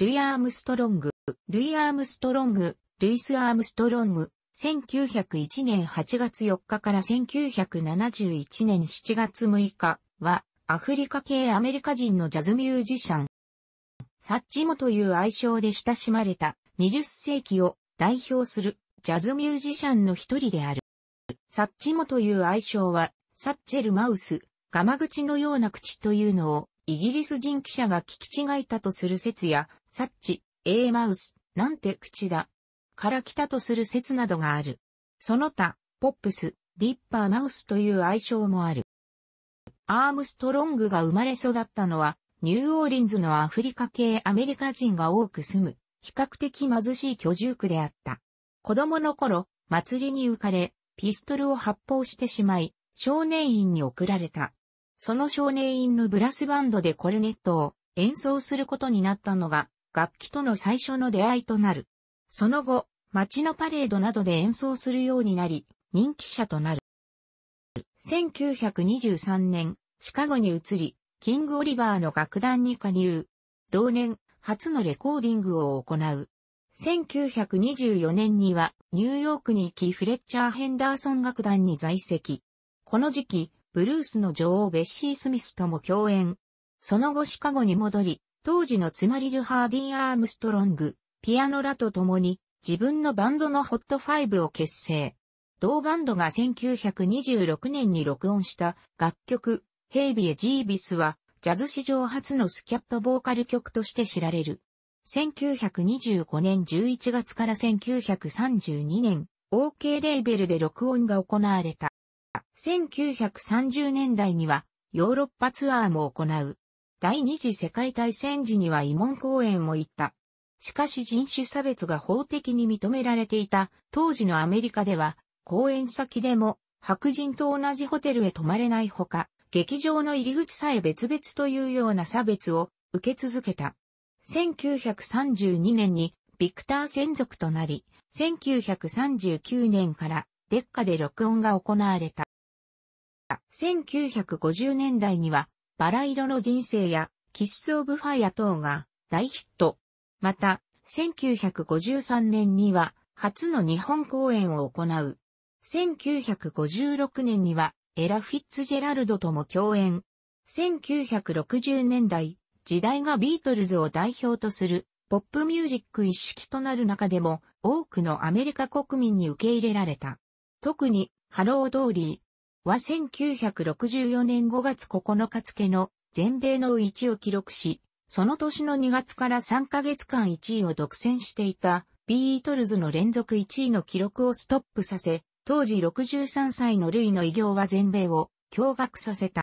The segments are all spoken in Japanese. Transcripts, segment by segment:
ルイ・アームストロング、ルイ・アームストロング、ルイス・アームストロング、1901年8月4日から1971年7月6日は、アフリカ系アメリカ人のジャズミュージシャン。サッチモという愛称で親しまれた20世紀を代表するジャズミュージシャンの一人である。サッチモという愛称は、サッチェルマウス、ガマ口のような口というのをイギリス人記者が聞き違えたとする説や、サッチ、エーマウス、なんて口だ。から来たとする説などがある。その他、ポップス、ディッパーマウスという愛称もある。アームストロングが生まれ育ったのは、ニューオーリンズのアフリカ系アメリカ人が多く住む、比較的貧しい居住区であった。子供の頃、祭りに浮かれ、ピストルを発砲してしまい、少年院に送られた。その少年院のブラスバンドでコルネットを演奏することになったのが楽器との最初の出会いとなる。その後、街のパレードなどで演奏するようになり、人気者となる。1923年、シカゴに移り、キング・オリバーの楽団に加入。同年、初のレコーディングを行う。1924年には、ニューヨークに行きフレッチャー・ヘンダーソン楽団に在籍。この時期、ブルースの女王ベッシー・スミスとも共演。その後シカゴに戻り、当時の妻リル・ハーディ・ン・アームストロング、ピアノらと共に自分のバンドのホットファイブを結成。同バンドが1926年に録音した楽曲、ヘイビエ・ジービスは、ジャズ史上初のスキャットボーカル曲として知られる。1925年11月から1932年、OK レーベルで録音が行われた。1930年代には、ヨーロッパツアーも行う。第二次世界大戦時には慰問公演も行った。しかし人種差別が法的に認められていた当時のアメリカでは、公演先でも白人と同じホテルへ泊まれないほか、劇場の入り口さえ別々というような差別を受け続けた。1932年にビクター専属となり、1939年からデッカで録音が行われた。1950年代にはバラ色の人生や、キッス・オブ・ファイア等が大ヒット。また、1953年には、初の日本公演を行う。1956年には、エラ・フィッツジェラルドとも共演。1960年代、時代がビートルズを代表とする、ポップミュージック一式となる中でも、多くのアメリカ国民に受け入れられた。特に、ハロー・ドーリは1964年5月9日付の全米の1を記録し、その年の2月から3ヶ月間1位を独占していたビートルズの連続1位の記録をストップさせ、当時63歳のルイの偉業は全米を驚愕させた。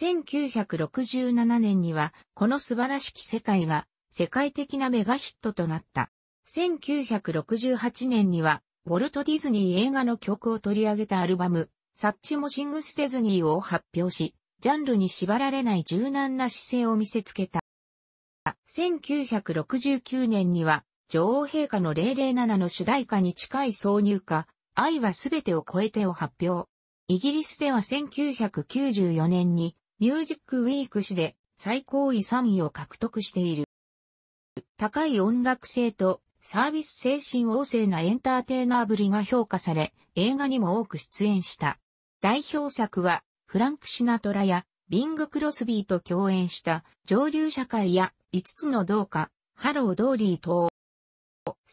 1967年にはこの素晴らしき世界が世界的なメガヒットとなった。1968年にはウォルト・ディズニー映画の曲を取り上げたアルバムサッチモシング・ステズニーを発表し、ジャンルに縛られない柔軟な姿勢を見せつけた。1969年には、女王陛下の007の主題歌に近い挿入歌、愛はすべてを超えてを発表。イギリスでは1994年に、ミュージックウィーク誌で最高位3位を獲得している。高い音楽性とサービス精神旺盛なエンターテイナーぶりが評価され、映画にも多く出演した。代表作は、フランク・シナトラや、ビング・クロスビーと共演した、上流社会や、5つの同化、ハロー・ドーリー等。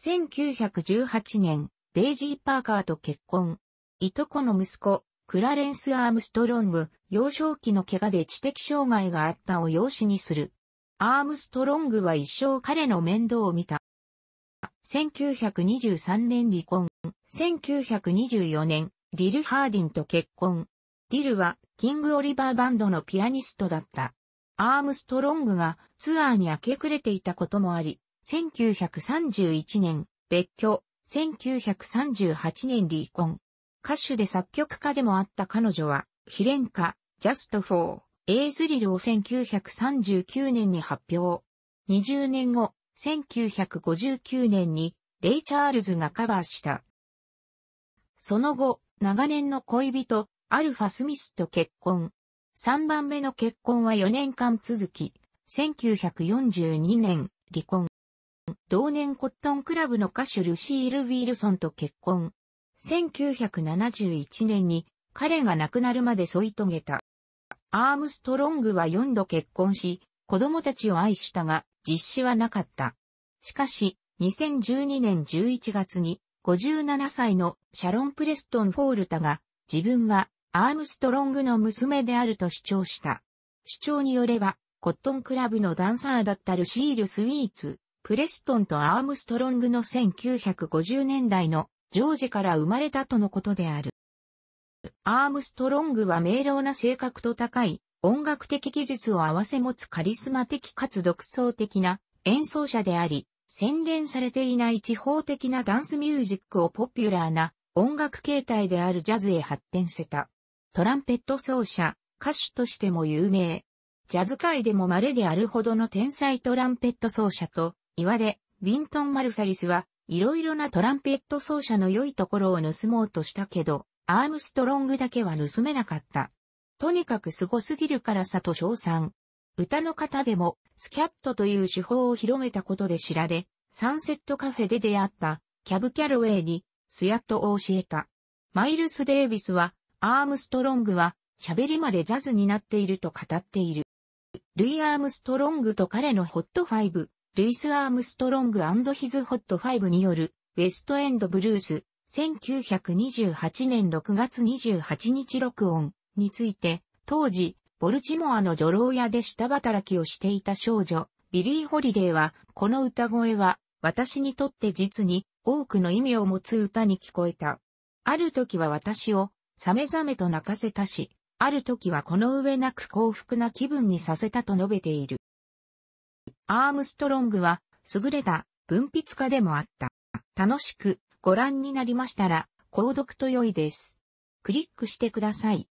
1918年、デイジー・パーカーと結婚。いとこの息子、クラレンス・アームストロング、幼少期の怪我で知的障害があったを養子にする。アームストロングは一生彼の面倒を見た。1923年離婚。1924年、リル・ハーディンと結婚。リルは、キング・オリバーバンドのピアニストだった。アームストロングがツアーに明け暮れていたこともあり、1931年、別居、1938年離婚。歌手で作曲家でもあった彼女は、非連歌、ジャスト・フォー、エイズリルを1939年に発表。20年後、1959年にレイ・チャールズがカバーした。その後、長年の恋人、アルファ・スミスと結婚。3番目の結婚は4年間続き、1942年、離婚。同年コットンクラブの歌手ルシール・ウィルソンと結婚。1971年に彼が亡くなるまで添い遂げた。アームストロングは4度結婚し、子供たちを愛したが、実施はなかった。しかし、2012年11月に、57歳のシャロン・プレストン・フォールタが、自分はアームストロングの娘であると主張した。主張によれば、コットンクラブのダンサーだったルシール・スウィーツ、プレストンとアームストロングの1950年代のジョージから生まれたとのことである。アームストロングは明瞭な性格と高い音楽的技術を併せ持つカリスマ的かつ独創的な演奏者であり、洗練されていない地方的なダンスミュージックをポピュラーな音楽形態であるジャズへ発展せた。トランペット奏者、歌手としても有名。ジャズ界でも稀であるほどの天才トランペット奏者と言われ、ウィントン・マルサリスは、いろいろなトランペット奏者の良いところを盗もうとしたけど、アームストロングだけは盗めなかった。とにかく凄すぎるからさと称賛。歌の方でも、スキャットという手法を広めたことで知られ、サンセットカフェで出会った、キャブ・キャロウェイに、スヤットを教えた。マイルス・デイビスは、アームストロングは、喋りまでジャズになっていると語っている。ルイ・アームストロングと彼のホットファイブ、ルイス・アームストロングヒズ・ホットファイブによる、ウェストエンド・ブルース、1928年6月28日録音。について、当時、ボルチモアの女郎屋で下働きをしていた少女、ビリー・ホリデーは、この歌声は、私にとって実に多くの意味を持つ歌に聞こえた。ある時は私を、さめざめと泣かせたし、ある時はこの上なく幸福な気分にさせたと述べている。アームストロングは、優れた文筆家でもあった。楽しくご覧になりましたら、購読と良いです。クリックしてください。